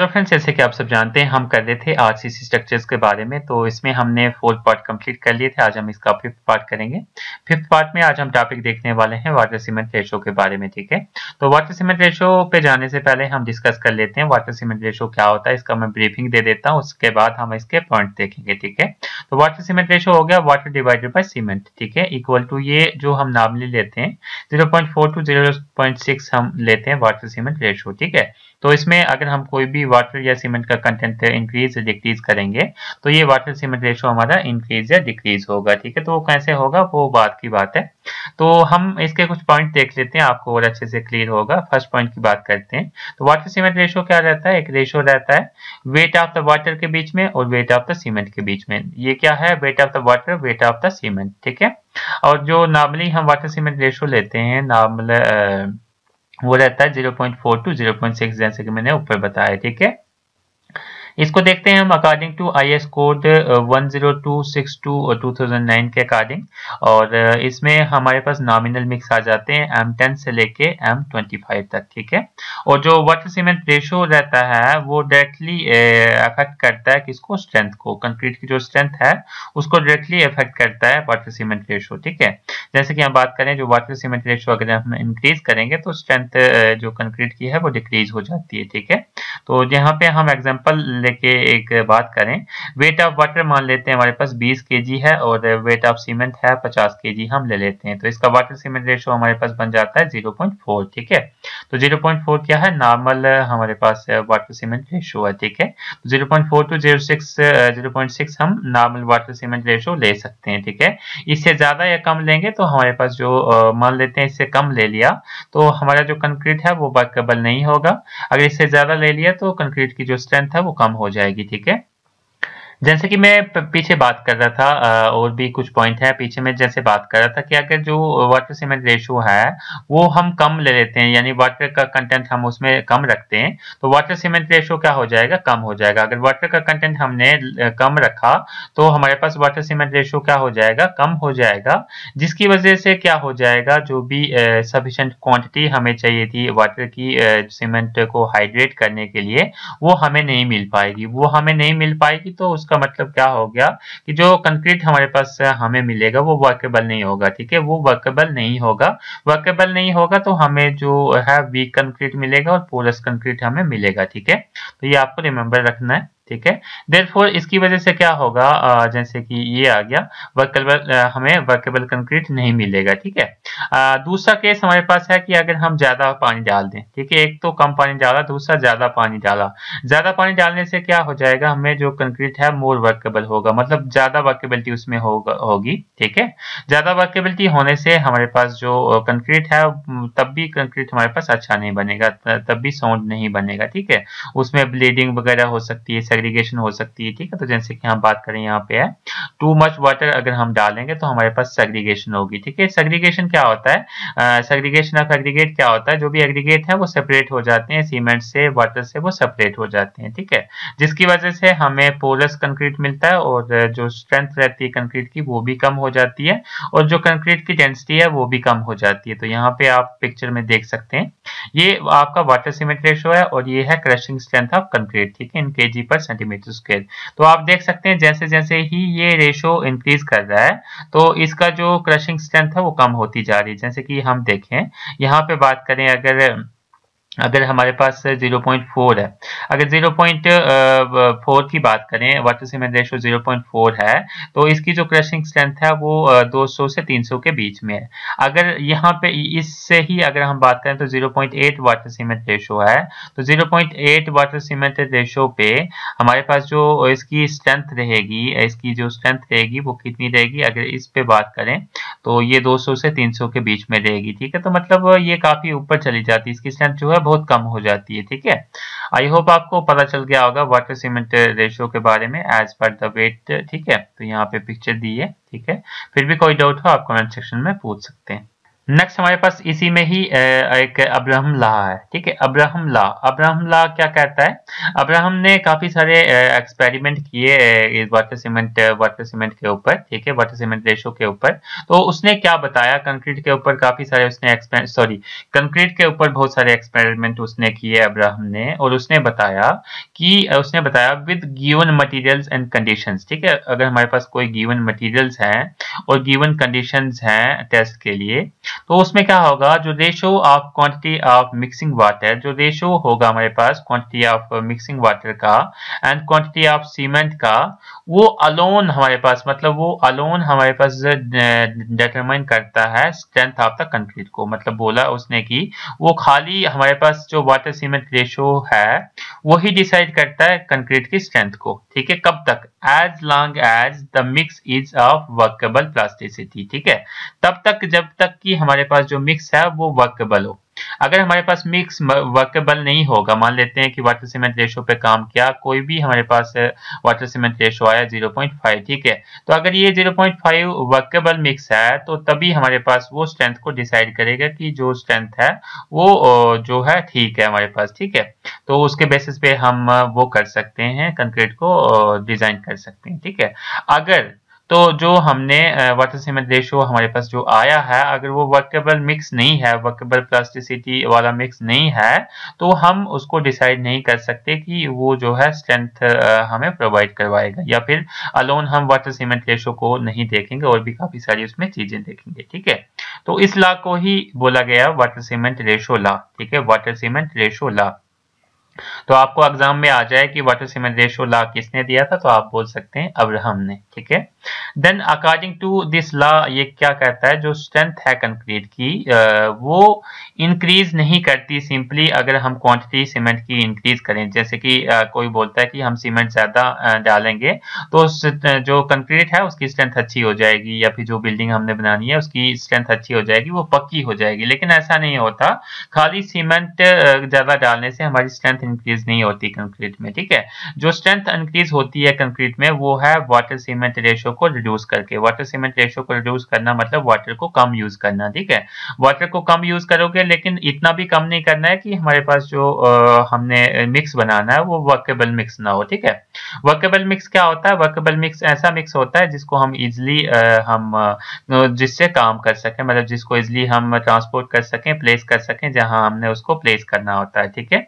hello friends जैसे कि आप सब जानते हैं हम कर रहे थे आर सी स्ट्रक्चर्स के बारे में तो इसमें हमने फोर्थ पार्ट कंप्लीट कर लिए थे आज हम इसका फिफ्थ पार्ट करेंगे फिफ्थ पार्ट में आज हम टॉपिक देखने वाले हैं वाटर सीमेंट रेशो के बारे में ठीक है तो वाटर सीमेंट रेशो पे जाने से पहले हम डिस्कस कर लेते हैं वाटर सीमेंट रेशो क्या होता है इसका मैं ब्रीफिंग दे देता हूँ उसके बाद हम इसके पॉइंट देखेंगे ठीक है तो वाटर सीमेंट रेशो हो गया वाटर डिवाइडेड बाई सीमेंट ठीक है इक्वल टू ये जो हम नामली लेते हैं जीरो टू जीरो हम लेते हैं वाटर सीमेंट रेशो ठीक है तो इसमें अगर हम कोई भी वाटर या सीमेंट का कंटेंट इंक्रीज या डिक्रीज करेंगे तो ये वाटर सीमेंट रेशो हमारा इंक्रीज या डिक्रीज होगा ठीक है तो वो कैसे होगा वो बात की बात है तो हम इसके कुछ पॉइंट देख लेते हैं आपको और अच्छे से क्लियर होगा फर्स्ट पॉइंट की बात करते हैं तो वाटर सीमेंट रेशो क्या रहता है एक रेशो रहता है वेट ऑफ द वाटर के बीच में और वेट ऑफ द सीमेंट के बीच में ये क्या है weight of the water weight of the cement ठीक है और जो नॉर्मली हम वाटर सीमेंट रेशो लेते हैं नॉर्मल वो रहता है zero point four to zero point six जैसे कि मैंने ऊपर बताया ठीक है इसको देखते हैं हम according to I S code 10262 और 2009 के अकॉर्डिंग और इसमें हमारे पास नॉमिनल मिक्स आ जाते हैं एम टेन से लेके एम ट्वेंटी फाइव तक ठीक है और जो वाटर सीमेंट रेशो रहता है वो डायरेक्टली अफेक्ट uh, करता है किसको स्ट्रेंथ को कंक्रीट की जो स्ट्रेंथ है उसको डायरेक्टली अफेक्ट करता है वाटर सीमेंट रेशो ठीक है जैसे कि हम बात करें जो वाटर सीमेंट रेशो अगर हम इंक्रीज करेंगे तो स्ट्रेंथ uh, जो कंक्रीट की है वो डिक्रीज हो जाती है ठीक है तो यहाँ पे हम एग्जाम्पल लेके एक बात करें वेट ऑफ वाटर मान लेते हैं हमारे पास 20 के है और वेट ऑफ सीमेंट है 50 के हम ले लेते हैं तो इसका वाटर सीमेंट रेशो हमारे पास बन जाता है 0.4 ठीक है तो 0.4 क्या है नॉर्मल हमारे पास वाटर सीमेंट रेशो है ठीक है तो 0.4 टू 0.6 सिक्स हम नॉर्मल वाटर सीमेंट रेशो ले सकते हैं ठीक है इससे ज़्यादा या कम लेंगे तो हमारे पास जो मान लेते हैं इससे कम ले लिया तो हमारा जो कंक्रीट है वो वर्कबल नहीं होगा अगर इससे ज़्यादा ले लिया तो कंक्रीट की जो स्ट्रेंथ है वो कम कम हो जाएगी ठीक है जैसे कि मैं पीछे बात कर रहा था और भी कुछ पॉइंट है पीछे मैं जैसे बात कर रहा था कि अगर जो वाटर सीमेंट रेशो है वो हम कम ले लेते हैं यानी वाटर का कंटेंट हम उसमें कम रखते हैं तो वाटर सीमेंट रेशो क्या हो जाएगा कम हो जाएगा अगर वाटर का कंटेंट हमने कम रखा तो हमारे पास वाटर सीमेंट रेशो क्या हो जाएगा कम हो जाएगा जिसकी वजह से क्या हो जाएगा जो भी सफिशेंट क्वान्टिटी हमें चाहिए थी वाटर की सीमेंट को हाइड्रेट करने के लिए वो हमें नहीं मिल पाएगी वो हमें नहीं मिल पाएगी तो उसका उसका मतलब क्या हो गया कि जो कंक्रीट हमारे पास हमें मिलेगा वो वर्केबल नहीं होगा ठीक है वो वर्केबल नहीं होगा वर्केबल नहीं होगा तो हमें जो है वीक कंक्रीट मिलेगा और पोलस कंक्रीट हमें मिलेगा ठीक है तो ये आपको रिमेंबर रखना है ठीक है देर इसकी वजह से क्या होगा जैसे कि ये आ गया वर्केबल हमें वर्केबल कंक्रीट नहीं मिलेगा ठीक है दूसरा केस हमारे पास है कि अगर हम ज़्यादा पानी डाल दें ठीक है एक तो कम पानी डाला दूसरा ज़्यादा पानी डाला ज़्यादा पानी डालने से क्या हो जाएगा हमें जो कंक्रीट है मोर वर्केबल होगा मतलब ज़्यादा वर्केबिलिटी उसमें होगी होगी ठीक है ज़्यादा वर्केबिलिटी होने से हमारे पास जो कंक्रीट है तब भी कंक्रीट हमारे पास अच्छा नहीं बनेगा तब भी साउंड नहीं बनेगा ठीक है उसमें ब्लीडिंग वगैरह हो सकती है एग्रीगेशन हो सकती है ठीक है तो जैसे कि हम बात करें यहाँ पे है टू मच वाटर अगर हम डालेंगे तो हमारे पास सेग्रीगेशन होगी ठीक है सेग्रीगेशन क्या होता है सेग्रीगेशन ऑफ एग्रीगेट क्या होता है जो भी एग्रीगेट है वो सेपरेट हो जाते हैं सीमेंट से वाटर से वो सेपरेट हो जाते हैं ठीक है जिसकी वजह से हमें पोरस कंक्रीट मिलता है और जो स्ट्रेंथ रहती है कंक्रीट की वो भी कम हो जाती है और जो कंक्रीट की डेंसिटी है वो भी कम हो जाती है तो यहाँ पे आप पिक्चर में देख सकते हैं ये आपका वाटर सीमेंट रेशो है और ये है क्रशिंग स्ट्रेंथ ऑफ कंक्रीट ठीक है इन के पर सेंटीमीटर स्क्वेयर तो आप देख सकते हैं जैसे जैसे ही ये रेशो इंक्रीज कर रहा है तो इसका जो क्रशिंग स्ट्रेंथ है वो कम होती जा रही है जैसे कि हम देखें यहाँ पे बात करें अगर अगर हमारे पास 0.4 है अगर 0.4 की बात करें वाटर सीमेंट रेशो 0.4 है तो इसकी जो क्रशिंग स्ट्रेंथ है वो 200 से 300 के बीच में है अगर यहाँ पे इससे ही अगर हम बात करें तो 0.8 वाटर सीमेंट रेशो है तो 0.8 वाटर सीमेंट रेशो पे हमारे पास जो इसकी स्ट्रेंथ रहेगी इसकी जो स्ट्रेंथ रहेगी वो कितनी रहेगी अगर इस पे बात करें तो ये दो से तीन के बीच में रहेगी ठीक है तो मतलब ये काफ़ी ऊपर चली जाती है इसकी स्ट्रेंथ जो है बहुत कम हो जाती है ठीक है आई होप आपको पता चल गया होगा वाटर सीमेंट रेशियो के बारे में एज पर द वेट ठीक है तो यहाँ पे पिक्चर दी है ठीक है फिर भी कोई डाउट हो आप कमेंट सेक्शन में पूछ सकते हैं नेक्स्ट हमारे पास इसी में ही एक अब्राहम ला है ठीक है अब्राहम ला अब्राहम ला क्या कहता है अब्राहम ने काफ़ी सारे एक्सपेरिमेंट किए वाटर सीमेंट वाटर सीमेंट के ऊपर ठीक है वाटर सीमेंट रेशो के ऊपर तो उसने क्या बताया कंक्रीट के ऊपर काफ़ी सारे उसने सॉरी कंक्रीट के ऊपर बहुत सारे एक्सपेरिमेंट उसने किए अब्राहम ने और उसने बताया कि उसने बताया with given materials and condition ठीक है अगर हमारे पास कोई गिवन मटीरियल्स हैं और गिवन कंडीशन हैं टेस्ट के लिए तो उसमें क्या होगा जो ratio of quantity of mixing water जो रेशो होगा हमारे पास क्वांटिटी ऑफ मिक्सिंग वाटर का एंड क्वांटिटी ऑफ सीमेंट का वो अलोन हमारे पास मतलब वो अलोन हमारे पास डिटरमाइन करता है स्ट्रेंथ ऑफ द कंक्रीट को मतलब बोला उसने कि वो खाली हमारे पास जो वाटर सीमेंट रेशो है वही डिसाइड करता है कंक्रीट की स्ट्रेंथ को ठीक है कब तक as long as the mix is of workable plasticity ठीक है तब तक जब तक कि हम हमारे पास जो मिक्स है वो वर्केबल हो अगर हमारे पास मिक्स वर्केबल नहीं होगा मान लेते हैं कि वाटर सीमेंट रेशो पे काम किया कोई भी हमारे पास वाटर सीमेंट रेशो आया 0.5 ठीक है तो अगर ये 0.5 वर्केबल मिक्स है तो तभी हमारे पास वो स्ट्रेंथ को डिसाइड करेगा कि जो स्ट्रेंथ है वो जो है ठीक है हमारे पास ठीक है तो उसके बेसिस पे हम वो कर सकते हैं कंक्रीट को डिजाइन कर सकते हैं ठीक है अगर तो जो हमने वाटर सीमेंट रेशो हमारे पास जो आया है अगर वो वर्केबल मिक्स नहीं है वर्केबल प्लास्टिसिटी वाला मिक्स नहीं है तो हम उसको डिसाइड नहीं कर सकते कि वो जो है स्ट्रेंथ हमें प्रोवाइड करवाएगा या फिर अलोन हम वाटर सीमेंट रेशो को नहीं देखेंगे और भी काफ़ी सारी उसमें चीज़ें देखेंगे ठीक है तो इस ला को ही बोला गया वाटर सीमेंट रेशो ला ठीक है वाटर सीमेंट रेशो ला तो आपको एग्जाम में आ जाए कि वाटर सीमेंट रेशो ला किसने दिया था तो आप बोल सकते हैं अब्राहम ने ठीक है then according to this law ये क्या कहता है जो स्ट्रेंथ है कंक्रीट की वो इंक्रीज नहीं करती सिंपली अगर हम क्वांटिटी सीमेंट की इंक्रीज करें जैसे कि कोई बोलता है कि हम सीमेंट ज़्यादा डालेंगे तो जो कंक्रीट है उसकी स्ट्रेंथ अच्छी हो जाएगी या फिर जो बिल्डिंग हमने बनानी है उसकी स्ट्रेंथ अच्छी हो जाएगी वो पक्की हो जाएगी लेकिन ऐसा नहीं होता खाली सीमेंट ज़्यादा डालने से हमारी स्ट्रेंथ इंक्रीज नहीं होती कंक्रीट में ठीक है जो स्ट्रेंथ इंक्रीज होती है कंक्रीट में वो है वाटर सीमेंट रेशो रेशियो को रिड्यूस करके वाटर सीमेंट रेशियो को रिड्यूस करना मतलब वाटर को कम यूज करना ठीक है वाटर को कम यूज करोगे लेकिन इतना भी कम नहीं करना है कि हमारे पास जो आ, हमने मिक्स बनाना है वो वर्केबल मिक्स ना हो ठीक है वर्केबल मिक्स क्या होता है वर्केबल मिक्स ऐसा मिक्स होता है जिसको हम इजिली हम जिससे काम कर सकें मतलब जिसको इजिली हम ट्रांसपोर्ट कर सकें प्लेस कर सकें जहां हमने उसको प्लेस करना होता है ठीक है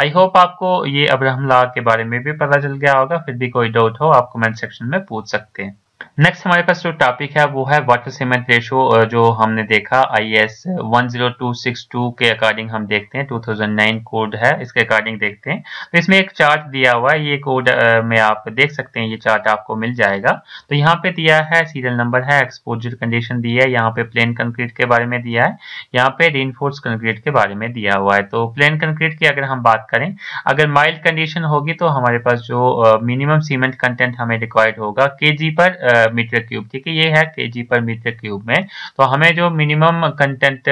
आई होप आपको ये अब्राहम लॉ के बारे में भी पता चल गया होगा फिर भी कोई डाउट हो आप कमेंट सेक्शन में पूछ सकते हैं नेक्स्ट हमारे पास जो टॉपिक है वो है वाटर सीमेंट रेशो जो हमने देखा I S one zero two six two के अकॉर्डिंग हम देखते हैं 2009 कोड है इसके अकॉर्डिंग देखते हैं तो इसमें एक चार्ट दिया हुआ है ये कोड में आप देख सकते हैं ये चार्ट आपको मिल जाएगा तो यहाँ पे दिया है सीरियल नंबर है एक्सपोजर कंडीशन दी है यहाँ पे प्लेन कंक्रीट के बारे में दिया है यहाँ पे रेनफोर्स कंक्रीट के बारे में दिया हुआ है तो प्लेन कंक्रीट की अगर हम बात करें अगर माइल्ड कंडीशन होगी तो हमारे पास जो मिनिमम सीमेंट कंटेंट हमें रिक्वायर्ड होगा के पर मीटर क्यूब ठीक है ये है के जी पर मीटर क्यूब में तो हमें जो मिनिमम कंटेंट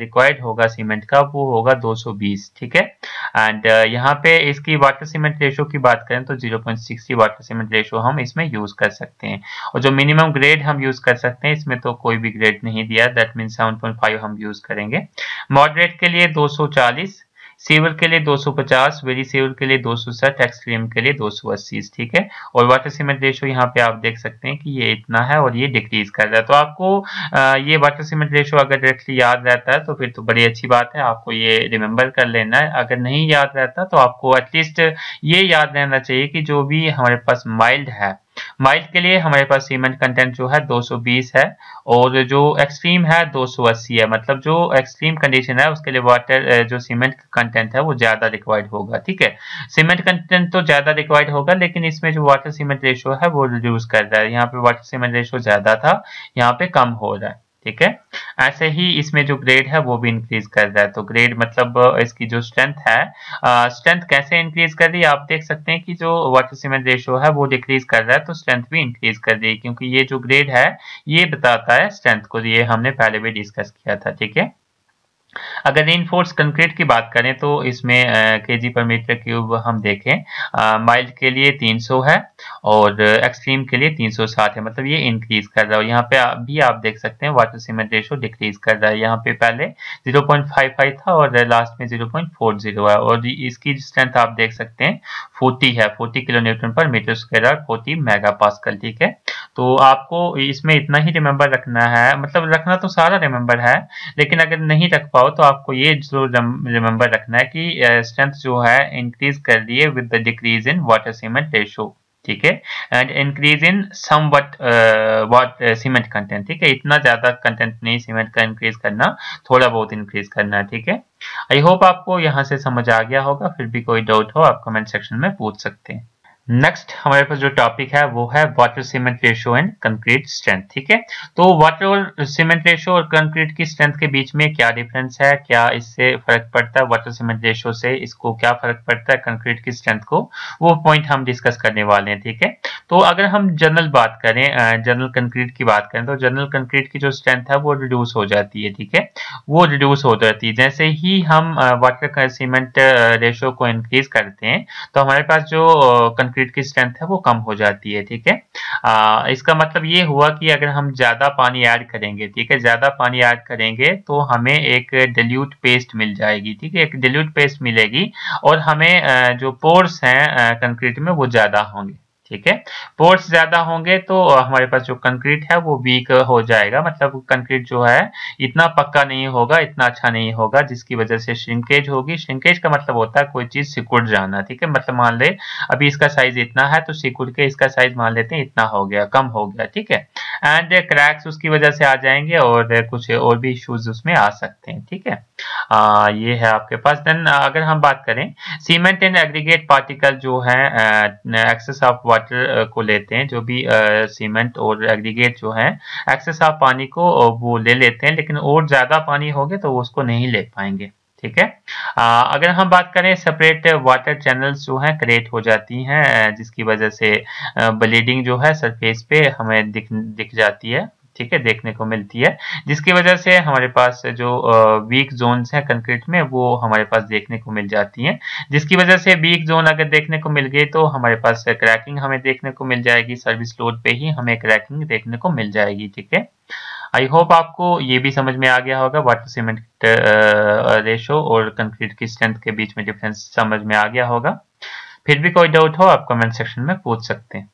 रिक्वायर्ड होगा सीमेंट का वो होगा 220 ठीक है एंड यहाँ पे इसकी वाटर सीमेंट रेशो की बात करें तो 0.60 वाटर सीमेंट रेशो हम इसमें यूज कर सकते हैं और जो मिनिमम ग्रेड हम यूज कर सकते हैं इसमें तो कोई भी ग्रेड नहीं दिया दैट मीन सेवन हम यूज करेंगे मॉडरेट के लिए दो सेवर के लिए 250 वेरी सेवर के लिए 260 एक्सट्रीम के लिए 280 ठीक है और वाटर सीमेंट रेशो यहाँ पे आप देख सकते हैं कि ये इतना है और ये डिक्रीज कर रहा है तो आपको ये वाटर सीमेंट रेशो अगर डायरेक्टली याद रहता है तो फिर तो बड़ी अच्छी बात है आपको ये रिमेंबर कर लेना है अगर नहीं याद रहता तो आपको एटलीस्ट ये याद रहना चाहिए कि जो भी हमारे पास माइल्ड है माइल्ड के लिए हमारे पास सीमेंट कंटेंट जो है 220 है और जो एक्सट्रीम है 280 है मतलब जो एक्सट्रीम कंडीशन है उसके लिए वाटर जो सीमेंट कंटेंट है वो ज़्यादा रिक्वायर्ड होगा ठीक है सीमेंट कंटेंट तो ज़्यादा रिक्वायर्ड होगा लेकिन इसमें जो वाटर सीमेंट रेशो है वो रिड्यूस कर रहा है यहाँ पे वाटर सीमेंट रेशो ज़्यादा था यहाँ पे कम हो रहा है ठीक है ऐसे ही इसमें जो ग्रेड है वो भी इंक्रीज कर रहा है तो ग्रेड मतलब इसकी जो स्ट्रेंथ है स्ट्रेंथ कैसे इंक्रीज कर रही है आप देख सकते हैं कि जो वाटर सीमेंट रेशियो है वो डिक्रीज कर रहा है तो स्ट्रेंथ भी इंक्रीज कर रही है क्योंकि ये जो ग्रेड है ये बताता है स्ट्रेंथ को ये हमने पहले भी डिस्कस किया था ठीक है अगर रेन फोर्स कंक्रीट की बात करें तो इसमें के जी पर मीटर क्यूब हम देखें माइल्ड के लिए 300 है और एक्सट्रीम के लिए 307 है मतलब ये इंक्रीज कर रहा है यहाँ पे भी आप देख सकते हैं वाटर सीमेंट रेशो डिक्रीज कर रहा है यहाँ पे पहले 0.55 था और लास्ट में 0.40 है और इसकी स्ट्रेंथ आप देख सकते हैं 40 है 40 किलो पर metre square forty mega pascal ठीक है तो आपको इसमें इतना ही रिमेंबर रखना है मतलब रखना तो सारा रिमेंबर है लेकिन अगर नहीं रख पाओ तो आपको ये जरूर रिमेंबर रखना है कि स्ट्रेंथ जो है इंक्रीज कर दिए with the decrease in water cement ratio ठीक है and increase in some what what cement content ठीक है इतना ज़्यादा कंटेंट नहीं सीमेंट का इंक्रीज करना थोड़ा बहुत इंक्रीज करना है ठीक है आई होप आपको यहाँ से समझ आ गया होगा फिर भी कोई डाउट हो आप कमेंट सेक्शन में पूछ सकते हैं नेक्स्ट हमारे पास जो टॉपिक है वो है water cement ratio and concrete strength ठीक है तो वाटर और सीमेंट रेशियो और कंक्रीट की स्ट्रेंथ के बीच में क्या डिफरेंस है क्या इससे फर्क पड़ता है वाटर सीमेंट रेशियो से इसको क्या फर्क पड़ता है कंक्रीट की स्ट्रेंथ को वो पॉइंट हम डिस्कस करने वाले हैं ठीक है तो अगर हम जनरल बात करें जनरल कंक्रीट की बात करें तो जनरल कंक्रीट की जो स्ट्रेंथ है वो रिड्यूस हो जाती है ठीक है वो रिड्यूस हो जाती है जैसे ही हम वाटर सीमेंट रेशियो को इंक्रीज करते हैं तो हमारे पास जो कंक्रीट कंक्रीट की स्ट्रेंथ है वो कम हो जाती है ठीक है इसका मतलब ये हुआ कि अगर हम ज़्यादा पानी ऐड करेंगे ठीक है ज़्यादा पानी ऐड करेंगे तो हमें एक डिल्यूट पेस्ट मिल जाएगी ठीक है एक डिल्यूट पेस्ट मिलेगी और हमें जो पोर्स हैं कंक्रीट में वो ज़्यादा होंगे ठीक है पोर्स ज्यादा होंगे तो हमारे पास जो कंक्रीट है वो वीक हो जाएगा मतलब कंक्रीट जो है इतना पक्का नहीं होगा इतना अच्छा नहीं होगा जिसकी वजह से श्रिंकेज होगी श्रिंकेज का मतलब होता है कोई चीज सिकुड़ जाना ठीक है मतलब मान ले अभी इसका साइज इतना है तो सिकुड़ के इसका साइज मान लेते हैं इतना हो गया कम हो गया ठीक है एंड क्रैक्स उसकी वजह से आ जाएंगे और कुछ और भी इश्यूज उसमें आ सकते हैं ठीक है आ, ये है आपके पास देन अगर हम बात करें सीमेंट एंड एग्रीगेट पार्टिकल जो है एक्सेस ऑफ वाटर uh, को लेते हैं जो भी सीमेंट uh, और एग्रीगेट जो है एक्सेस ऑफ पानी को uh, वो ले लेते हैं लेकिन और ज़्यादा पानी हो गया तो वो उसको नहीं ले पाएंगे ठीक है आ, अगर हम बात करें सेपरेट वाटर चैनल्स जो हैं क्रिएट हो जाती हैं जिसकी वजह से ब्लीडिंग जो है सरफेस पे हमें दिख दिख जाती है ठीक है देखने को मिलती है जिसकी वजह से हमारे पास जो वीक जोन है कंक्रीट में वो हमारे पास देखने को मिल जाती है जिसकी वजह से वीक जोन अगर देखने को मिल गई तो हमारे पास क्रैकिंग हमें देखने को मिल जाएगी सर्विस लोड पे ही हमें क्रैकिंग देखने को मिल जाएगी ठीक है आई होप आपको ये भी समझ में आ गया होगा वाटर सीमेंट रेशो और कंक्रीट की स्ट्रेंथ के बीच में डिफरेंस समझ में आ गया होगा फिर भी कोई डाउट हो आप कमेंट सेक्शन में पूछ सकते हैं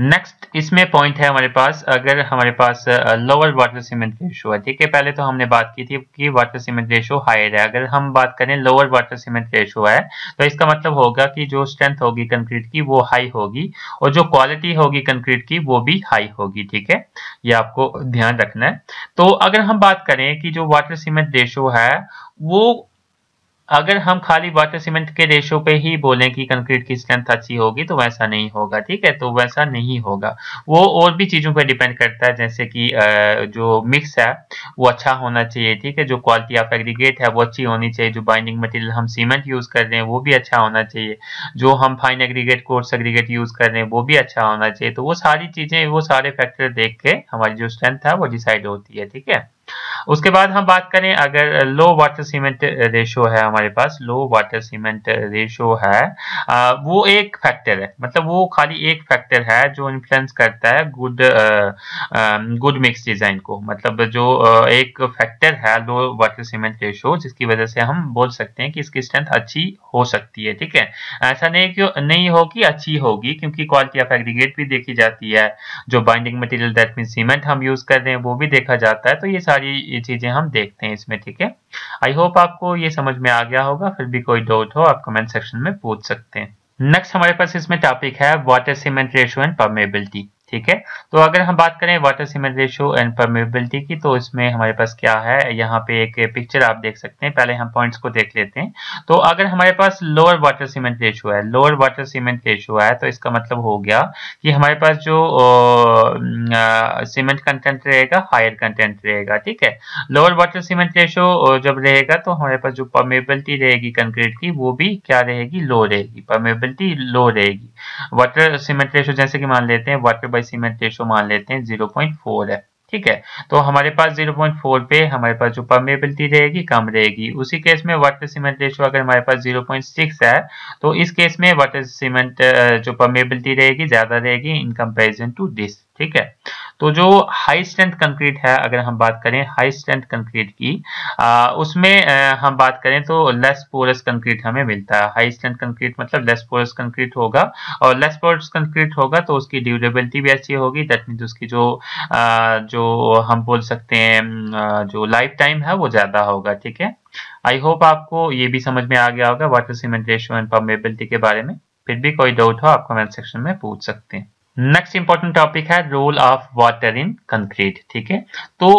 नेक्स्ट इसमें पॉइंट है हमारे पास अगर हमारे पास लोअर वाटर सीमेंट रेशो है ठीक है पहले तो हमने बात की थी कि वाटर सीमेंट रेशो हायर है अगर हम बात करें लोअर वाटर सीमेंट रेशो है तो इसका मतलब होगा कि जो स्ट्रेंथ होगी कंक्रीट की वो हाई होगी और जो क्वालिटी होगी कंक्रीट की वो भी हाई होगी ठीक है ये आपको ध्यान रखना है तो अगर हम बात करें कि जो वाटर सीमेंट रेशो है वो अगर हम खाली वाटर सीमेंट के रेशो पे ही बोलें कि कंक्रीट की स्ट्रेंथ अच्छी होगी तो वैसा नहीं होगा ठीक है तो वैसा नहीं होगा वो और भी चीज़ों पर डिपेंड करता है जैसे कि जो मिक्स है वो अच्छा होना चाहिए ठीक है जो क्वालिटी ऑफ एग्रीगेट है वो अच्छी होनी चाहिए जो बाइंडिंग मटेरियल हम सीमेंट यूज़ कर रहे हैं वो भी अच्छा होना चाहिए जो हम fine aggregate coarse aggregate use कर रहे हैं वो भी अच्छा होना चाहिए तो वो सारी चीज़ें वो सारे फैक्टर देख के हमारी जो स्ट्रेंथ है वो डिसाइड होती है ठीक है उसके बाद हम बात करें अगर लो वाटर सीमेंट रेशो है हमारे पास लो वाटर सीमेंट रेशो है आ, वो एक फैक्टर है मतलब वो खाली एक फैक्टर है जो इन्फ्लुएंस करता है गुड गुड मिक्स डिज़ाइन को मतलब जो एक फैक्टर है लो वाटर सीमेंट रेशो जिसकी वजह से हम बोल सकते हैं कि इसकी स्ट्रेंथ अच्छी हो सकती है ठीक है ऐसा नहीं क्यों नहीं हो कि अच्छी होगी क्योंकि क्वालिटी ऑफ एग्रीगेट भी देखी जाती है जो binding material that mean cement हम यूज़ कर रहे हैं वो भी देखा जाता है तो ये सारी ये चीज़ें हम देखते हैं इसमें ठीक है आई होप आपको ये समझ में आ गया होगा फिर भी कोई डाउट हो आप कमेंट सेक्शन में पूछ सकते हैं नेक्स्ट हमारे पास इसमें टॉपिक है water cement ratio and permeability ठीक है तो अगर हम बात करें water cement ratio and permeability की तो इसमें हमारे पास क्या है यहाँ पे एक पिक्चर आप देख सकते हैं पहले हम पॉइंट्स को देख लेते हैं तो अगर हमारे पास लोअर वाटर सीमेंट रेशो है लोअर वाटर सीमेंट रेशो है तो इसका मतलब हो गया कि हमारे पास जो सीमेंट कंटेंट रहेगा हायर कंटेंट रहेगा ठीक है लोअर वाटर सीमेंट रेशो जब रहेगा तो हमारे पास जो परमेबिलिटी रहेगी कंक्रीट की वो भी क्या रहेगी लो रहेगी परमेबिलिटी लो रहेगी वाटर सीमेंट रेशो जैसे कि मान लेते हैं वाटर बाई सीमेंट रेशो मान लेते हैं जीरो पॉइंट फोर है ठीक है तो हमारे पास 0.4 पे हमारे पास जो परमेबिलिटी रहेगी कम रहेगी उसी केस में वाटर सीमेंट रेशो अगर हमारे पास 0.6 है तो इस केस में वाटर सीमेंट जो परमेबिलिटी रहेगी ज़्यादा रहेगी इन कंपैरिजन टू दिस ठीक है तो जो हाई स्ट्रेंथ कंक्रीट है अगर हम बात करें हाई स्ट्रेंथ कंक्रीट की आ, उसमें आ, हम बात करें तो लेस पोरस कंक्रीट हमें मिलता है हाई स्ट्रेंथ कंक्रीट मतलब लेस पोरस कंक्रीट होगा और लेस पोरस कंक्रीट होगा तो उसकी ड्यूरेबिलिटी भी अच्छी होगी दैट मीन्स उसकी जो आ, जो हम बोल सकते हैं जो लाइफ टाइम है वो ज़्यादा होगा ठीक है आई होप आपको ये भी समझ में आ गया होगा water cement ratio and permeability के बारे में फिर भी कोई डाउट हो आप कमेंट सेक्शन में पूछ सकते हैं नेक्स्ट इंपॉर्टेंट टॉपिक है role of water in concrete ठीक है तो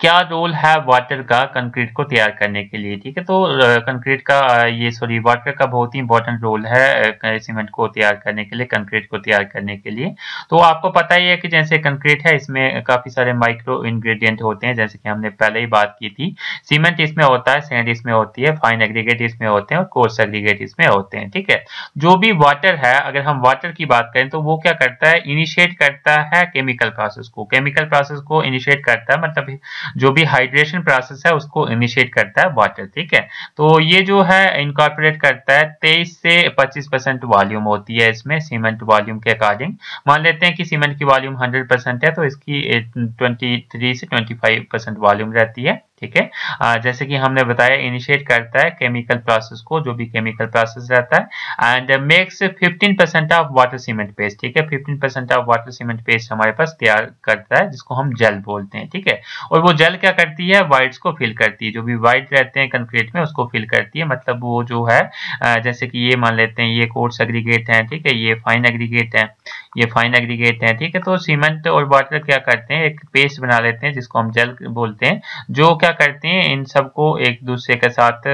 क्या रोल है वाटर का कंक्रीट को तैयार करने के लिए ठीक है तो कंक्रीट का ये सॉरी वाटर का बहुत ही इंपॉर्टेंट रोल है सीमेंट को तैयार करने के लिए कंक्रीट को तैयार करने के लिए तो आपको पता ही है कि जैसे कंक्रीट है इसमें काफ़ी सारे माइक्रो इंग्रेडिएंट होते हैं जैसे कि हमने पहले ही बात की थी सीमेंट इसमें होता है सैंड इसमें होती है फाइन एग्रीगेट इसमें होते हैं और कोर्स एग्रीगेट इसमें होते हैं ठीक है जो भी वाटर है अगर हम वाटर की बात करें तो वो क्या करता है इनिशिएट करता है केमिकल प्रोसेस को केमिकल प्रोसेस को इनिशिएट करता है मतलब जो भी हाइड्रेशन प्रोसेस है उसको इनिशिएट करता है वाटर ठीक है तो ये जो है इनकॉर्पोरेट करता है तेईस से पच्चीस परसेंट वॉल्यूम होती है इसमें सीमेंट वॉल्यूम के अकॉर्डिंग मान लेते हैं कि सीमेंट की वॉल्यूम हंड्रेड परसेंट है तो इसकी ट्वेंटी थ्री से ट्वेंटी फाइव परसेंट वॉल्यूम रहती है ठीक है जैसे कि हमने बताया इनिशिएट करता है केमिकल प्रोसेस को जो भी केमिकल प्रोसेस रहता है and makes 15 percent of water cement paste ठीक है 15 percent of water cement paste हमारे पास तैयार करता है जिसको हम जल बोलते हैं ठीक है और वो जल क्या करती है वाइट्स को फिल करती है जो भी वाइट रहते हैं कंक्रीट में उसको फिल करती है मतलब वो जो है जैसे कि ये मान लेते हैं ये कोर्स एग्रीगेट है ठीक है ये फाइन एग्रीगेट है ये फाइन एग्रीगेट हैं ठीक है तो सीमेंट और वाटर क्या करते हैं एक पेस्ट बना लेते हैं जिसको हम जल बोलते हैं जो क्या करते हैं इन सबको एक दूसरे के साथ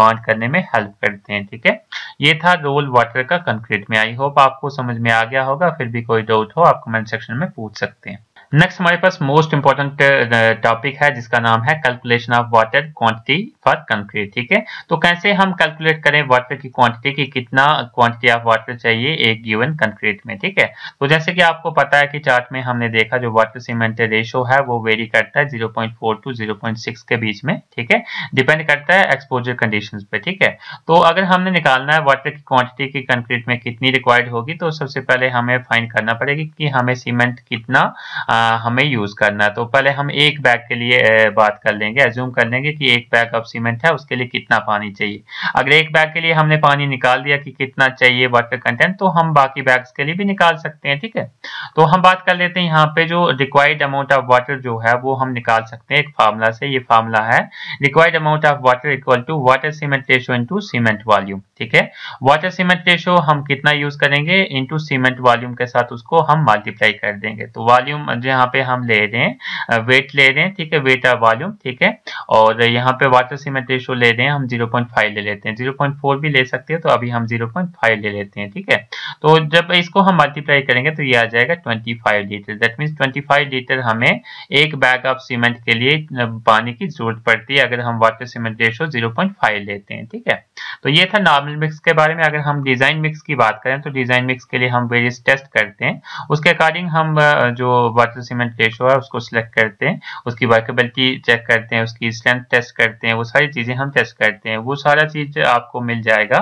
बांध करने में हेल्प करते हैं ठीक है ये था रोल वाटर का कंक्रीट में आई होप आपको समझ में आ गया होगा फिर भी कोई डाउट हो आप कमेंट सेक्शन में पूछ सकते हैं नेक्स्ट हमारे पास मोस्ट इंपॉर्टेंट टॉपिक है जिसका नाम है calculation of water quantity for concrete ठीक है तो कैसे हम कैलकुलेट करें वाटर की क्वांटिटी की कितना क्वांटिटी ऑफ वाटर चाहिए एक गिवन कंक्रीट में ठीक है तो जैसे कि आपको पता है कि चार्ट में हमने देखा जो वाटर सीमेंट रेशो है वो वेरी करता है जीरो टू जीरो के बीच में ठीक है डिपेंड करता है एक्सपोजर कंडीशन पे ठीक है तो अगर हमने निकालना है वाटर की क्वांटिटी की कंक्रीट में कितनी रिक्वायर्ड होगी तो सबसे पहले हमें फाइन करना पड़ेगा कि हमें सीमेंट कितना हमें यूज़ करना है तो पहले हम एक बैग के लिए बात कर लेंगे एज्यूम कर लेंगे कि एक बैग ऑफ सीमेंट है उसके लिए कितना पानी चाहिए अगर एक बैग के लिए हमने पानी निकाल दिया कि कितना चाहिए वाटर कंटेंट तो हम बाकी बैग के लिए भी निकाल सकते हैं ठीक है तो हम बात कर लेते हैं यहाँ पे जो रिक्वायर्ड अमाउंट ऑफ वाटर जो है वो हम निकाल सकते हैं एक फार्मूला से ये फार्मूला है required amount of water equal to water cement ratio into cement volume ठीक है वाटर सीमेंट रेशो हम कितना यूज करेंगे इंटू सीमेंट वॉल्यूम के साथ उसको हम मल्टीप्लाई कर देंगे तो वॉल्यूम यहाँ पे हम ले रहे हैं वेट ले रहे हैं ठीक है वेट और वॉल्यूम ठीक है और यहाँ पे वाटर सीमेंट रेशो ले रहे हैं हम 0.5 ले लेते हैं 0.4 भी ले सकते हैं तो अभी हम 0.5 ले लेते हैं ठीक है तो जब इसको हम मल्टीप्लाई करेंगे तो ये आ जाएगा twenty five litre that means 25 litre हमें एक बैग ऑफ सीमेंट के लिए पानी की जरूरत पड़ती है अगर हम वाटर सीमेंट रेशो 0.5 लेते हैं ठीक है तो ये था नॉर्मल मिक्स के बारे में अगर हम डिजाइन मिक्स की बात करें तो डिजाइन मिक्स के लिए हम वेरियस टेस्ट करते हैं उसके अकॉर्डिंग हम जो वाटर सीमेंट रेशो है उसको सिलेक्ट करते हैं उसकी वर्कबिलिटी चेक करते हैं उसकी स्ट्रेंथ टेस्ट करते हैं वो सारी चीज़ें हम टेस्ट करते हैं वो सारा चीज़ आपको मिल जाएगा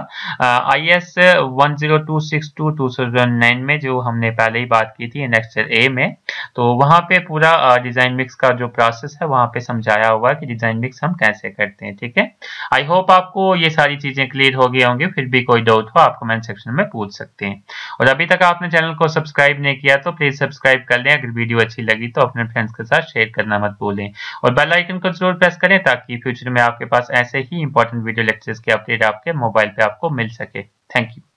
I S one zero two six two two thousand nine में जो हमने पहले ही बात की थी नेक्स्ट ए में तो वहां पे पूरा डिज़ाइन uh, मिक्स का जो प्रोसेस है वहां पे समझाया हुआ है कि डिज़ाइन मिक्स हम कैसे करते हैं ठीक है आई होप आपको ये सारी चीज़ें क्लियर हो गई होंगी फिर भी कोई डाउट हो आप कमेंट सेक्शन में पूछ सकते हैं और अभी तक आपने चैनल को सब्सक्राइब नहीं किया तो प्लीज़ सब्सक्राइब कर लें अगर वीडियो अच्छी लगी तो अपने फ्रेंड्स के साथ शेयर करना मत भूलें और बेल आइकन को जरूर प्रेस करें ताकि फ्यूचर में आपके पास ऐसे ही इंपॉर्टेंट वीडियो लेक्चर्स के अपडेट आपके मोबाइल पे आपको मिल सके थैंक यू